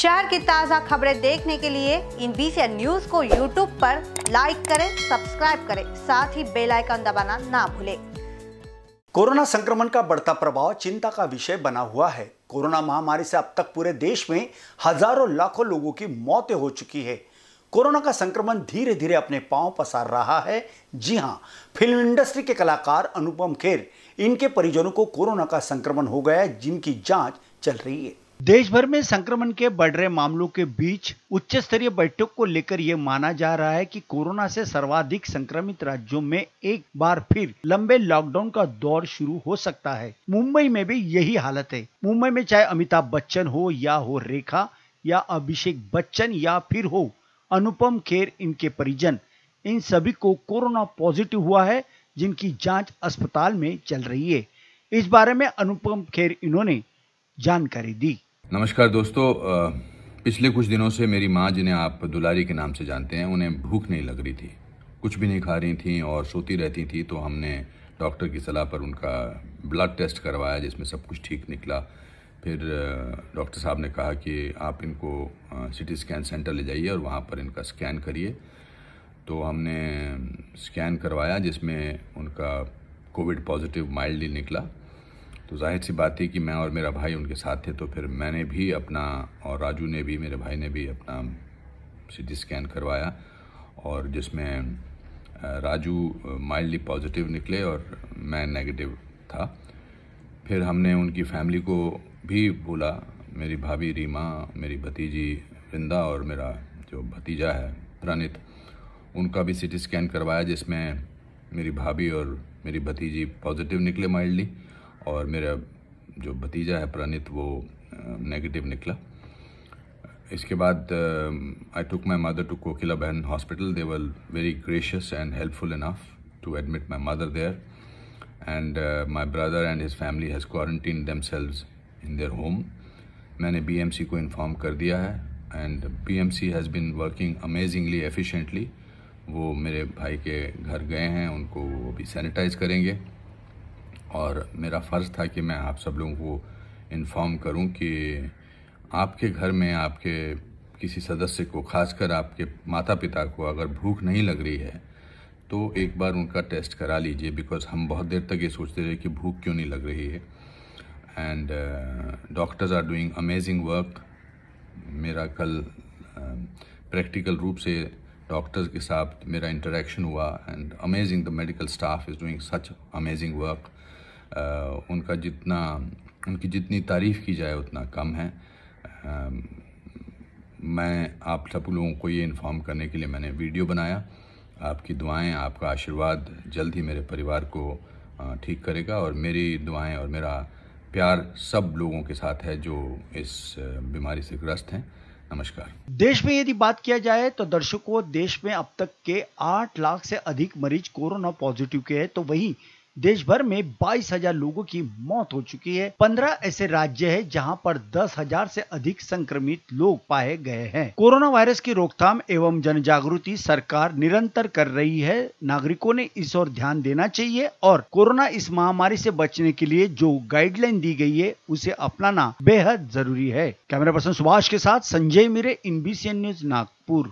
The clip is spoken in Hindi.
शहर की ताज़ा खबरें देखने के लिए इन बीसी न्यूज को यूट्यूब पर लाइक करें सब्सक्राइब करें साथ ही बेल आइकन दबाना ना भूलें कोरोना संक्रमण का बढ़ता प्रभाव चिंता का विषय बना हुआ है कोरोना महामारी से अब तक पूरे देश में हजारों लाखों लोगों की मौतें हो चुकी है कोरोना का संक्रमण धीरे धीरे अपने पांव पसार रहा है जी हाँ फिल्म इंडस्ट्री के कलाकार अनुपम खेर इनके परिजनों को कोरोना का संक्रमण हो गया है जिनकी जांच चल रही है देश भर में संक्रमण के बढ़ रहे मामलों के बीच उच्च स्तरीय बैठक को लेकर यह माना जा रहा है कि कोरोना से सर्वाधिक संक्रमित राज्यों में एक बार फिर लंबे लॉकडाउन का दौर शुरू हो सकता है मुंबई में भी यही हालत है मुंबई में चाहे अमिताभ बच्चन हो या हो रेखा या अभिषेक बच्चन या फिर हो अनुपम खेर इनके परिजन इन सभी को कोरोना पॉजिटिव हुआ है जिनकी जांच अस्पताल में चल रही है इस बारे में अनुपम खेर इन्होंने जानकारी दी नमस्कार दोस्तों पिछले कुछ दिनों से मेरी माँ जिन्हें आप दुलारी के नाम से जानते हैं उन्हें भूख नहीं लग रही थी कुछ भी नहीं खा रही थी और सोती रहती थी तो हमने डॉक्टर की सलाह पर उनका ब्लड टेस्ट करवाया जिसमें सब कुछ ठीक निकला फिर डॉक्टर साहब ने कहा कि आप इनको सिटी स्कैन सेंटर ले जाइए और वहाँ पर इनका स्कैन करिए तो हमने स्कैन करवाया जिसमें उनका कोविड पॉजिटिव माइल्डली निकला तो जाहिर सी बात थी कि मैं और मेरा भाई उनके साथ थे तो फिर मैंने भी अपना और राजू ने भी मेरे भाई ने भी अपना सी स्कैन करवाया और जिसमें राजू माइल्डली पॉजिटिव निकले और मैं नेगेटिव था फिर हमने उनकी फैमिली को भी बोला मेरी भाभी रीमा मेरी भतीजी वृंदा और मेरा जो भतीजा है प्रणित उनका भी सिटी स्कैन करवाया जिसमें मेरी भाभी और मेरी भतीजी पॉजिटिव निकले माइल्डली और मेरा जो भतीजा है प्रणित वो नेगेटिव निकला इसके बाद आई टुक my mother to Kokilaben hospital they were very gracious and helpful enough to admit my mother there and my brother and his family has quarantine them in their home मैंने बी को इन्फॉर्म कर दिया है and B M C has been working amazingly efficiently वो मेरे भाई के घर गए हैं उनको वो अभी सैनिटाइज करेंगे और मेरा फ़र्ज़ था कि मैं आप सब लोगों को इन्फॉर्म करूं कि आपके घर में आपके किसी सदस्य को खासकर आपके माता पिता को अगर भूख नहीं लग रही है तो एक बार उनका टेस्ट करा लीजिए बिकॉज़ हम बहुत देर तक ये सोचते रहे कि भूख क्यों नहीं लग रही है and doctors are doing amazing work मेरा कल प्रैक्टिकल um, uh, रूप से डॉक्टर्स के साथ मेरा इंटरेक्शन हुआ and amazing the medical staff is doing such amazing work उनका जितना उनकी जितनी तारीफ़ की जाए उतना कम है मैं आप सब लोगों को ये इन्फॉर्म करने के लिए मैंने वीडियो बनाया आपकी दुआएं आपका आशीर्वाद जल्द ही मेरे परिवार को ठीक करेगा और मेरी दुआएं और मेरा प्यार सब लोगों के साथ है जो इस बीमारी से ग्रस्त हैं नमस्कार देश में यदि बात किया जाए तो दर्शकों देश में अब तक के आठ लाख से अधिक मरीज कोरोना पॉजिटिव के हैं तो वहीं देश भर में बाईस हजार लोगों की मौत हो चुकी है पंद्रह ऐसे राज्य हैं जहां पर दस हजार से अधिक संक्रमित लोग पाए गए हैं कोरोना वायरस की रोकथाम एवं जन जागृति सरकार निरंतर कर रही है नागरिकों ने इस ओर ध्यान देना चाहिए और कोरोना इस महामारी से बचने के लिए जो गाइडलाइन दी गई है उसे अपनाना बेहद जरूरी है कैमरा पर्सन सुभाष के साथ संजय मिरे इन न्यूज नागपुर